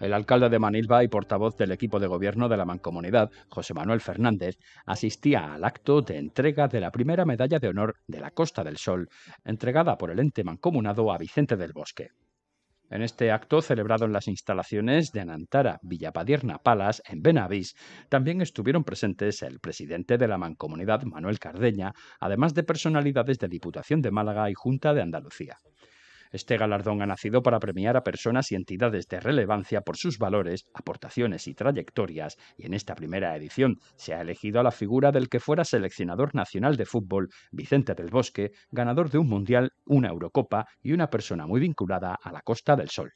El alcalde de Manilva y portavoz del equipo de gobierno de la Mancomunidad, José Manuel Fernández, asistía al acto de entrega de la primera medalla de honor de la Costa del Sol, entregada por el ente mancomunado a Vicente del Bosque. En este acto, celebrado en las instalaciones de Anantara, Villapadierna Palas, en Benavís, también estuvieron presentes el presidente de la mancomunidad, Manuel Cardeña, además de personalidades de Diputación de Málaga y Junta de Andalucía. Este galardón ha nacido para premiar a personas y entidades de relevancia por sus valores, aportaciones y trayectorias, y en esta primera edición se ha elegido a la figura del que fuera seleccionador nacional de fútbol, Vicente del Bosque, ganador de un Mundial, una Eurocopa y una persona muy vinculada a la Costa del Sol.